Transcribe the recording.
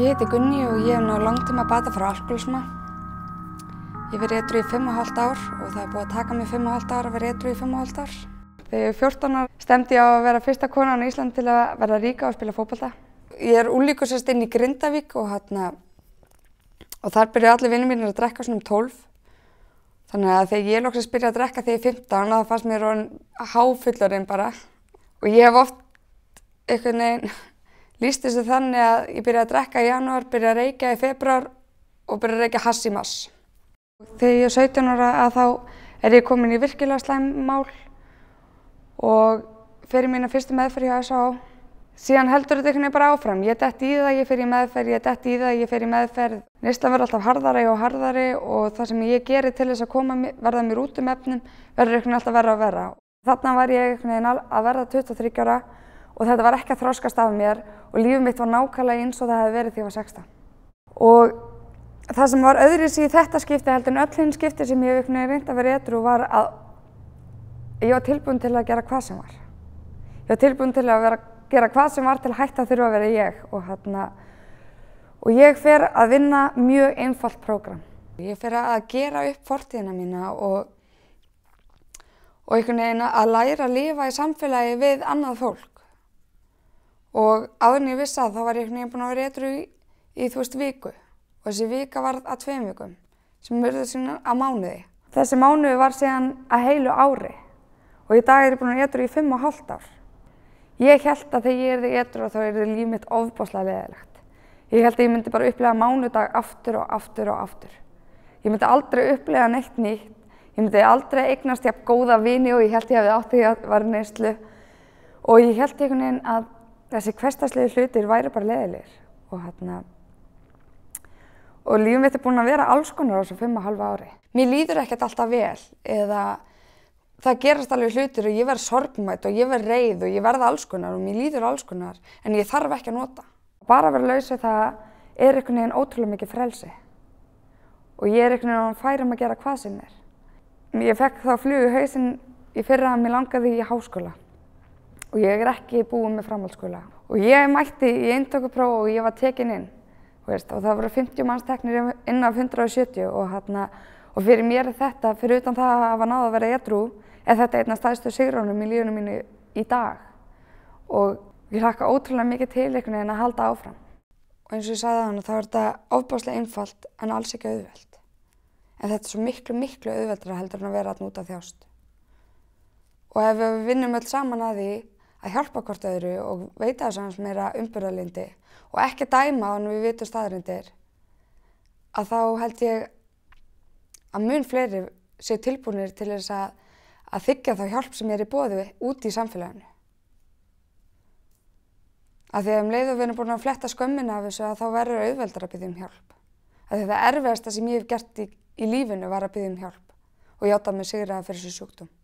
Ég heiti Gunni og ég hef náðu langtíma að bata frá alkoholisma. Ég hef verið réttur í 5,5 ár og það er búið að taka mig 5,5 ár að vera réttur í 5,5 ár. Þegar ég er 14 ár stemdi ég á að vera fyrsta konan í Ísland til að vera ríka og spila fókbalta. Ég er úlíkusest inn í Grindavík og, hana, og þar byrju allir vinnum mínir að drekka svona um 12. Þannig að þegar ég lóksast byrja að drekka þegar ég er 15 þá fannst mér hán háfullurinn bara og ég hef oft einhvern veginn líst þessu þannig að ég byrjaði að drekka í januar, byrjaði að reykja í februar og byrjaði að reykja hass í mass. Þegar ég er 17 ára að þá er ég komin í virkilega slæmmál og fer í mína fyrstu meðferð hjá S.A.A. Síðan heldur þetta einhvern veginn bara áfram. Ég dett í það, ég fer í meðferð, ég dett í það, ég fer í meðferð. Neyslan verður alltaf harðari og harðari og það sem ég gerir til þess að koma, verða mér út um efnum verður einhvern veginn alltaf verra og verra. Þarna var ég einhvern veginn að verða 23 ára og þetta var ekki að þróskast af mér og lífið mitt var nákvæmlega eins og það hefði verið því að ég var 16. Og það sem var öðris í þetta skipti heldur en öll hinn skipti sem ég hef reynd að vera ytrú var að ég var tilbúin til að gera hvað sem var. Ég var tilbúin til að vera, gera hvað sem var til að hætta þurfa að vera ég og, hana, og ég fer að vinna mjög einfalt prógram. Ég fer að gera upp fortíðina mína og, og að læra að lifa í samfélagi við annað fólk og áður en ég vissi að þá var ég einhvern veginn búin að vera etru í, í þú veist viku og þessi vika var að tveim vikum sem verður síðan að mánuði. Þessi mánuði var síðan að heilu ári og í dag er ég búin að etru í fimm og hálft ár. Ég held að þegar ég erði etru þá er þið límitt ofboslega leðilegt. Ég held að ég myndi bara upplega mánudag aftur og aftur og aftur. Ég myndi aldrei upplega neitt nýtt, ég myndi aldrei eignast hjá góða vini og ég held ég að við átti að vera neyslu og ég held ég einhvern veginn að þessi hverstaslegu hlutir væri bara leðilegir og hérna og lífum þetta er búin að vera alls konar á þessu 5,5 ári. Mér líður ekkert alltaf vel eða það gerast alveg hlutir og ég verð sorgmætt og ég verð reyð og ég verð alls konar og mér líður alls konar en ég þarf ekki að nota. Bara að vera laus við það er einhvern veginn ótrúlega mikið frelsi og ég er einhvern veginn að færa maður um að gera hvað sem er. Ég fekk þá flug í hausin í fyrra að mér langaði í háskóla og ég er ekki búin með framhaldsskóla. Og ég mætti í eindökupróf og ég var tekin inn veist, og það voru 50 mannsteknir inn af 170 og, hana, og fyrir mér er þetta, fyrir utan það að hafa náða að vera edru, er þetta einna staðstu sigránum í lífunum mínu í dag og ég hlakka ótrúlega mikið til einhvern veginn að halda áfram. Og eins og ég sagði þannig þá er þetta ofbáslega einfalt en alls ekki auðveld. En þetta er svo miklu, miklu auðveldra heldur en að vera alltaf út af þjást. Og ef við vinnum öll saman að því að hjálpa hvort öðru og veita þess aðeins meira umbyrðalindi og ekki dæma þannig við vitum staðrindir að þá held ég að mun fleiri séu tilbúinir til þess að, að þykja þá hjálp sem er í bóðu úti í samfélaginu. Af því að um leiðu við erum búin að fletta skömmin af þessu að þá verður auðveldar að byggja um hjálp. Af því að það erfiðasta sem ég hef gert í, í lífinu var að byggja um hjálp og hjáta mig sigraða fyrir þessu sjúktum.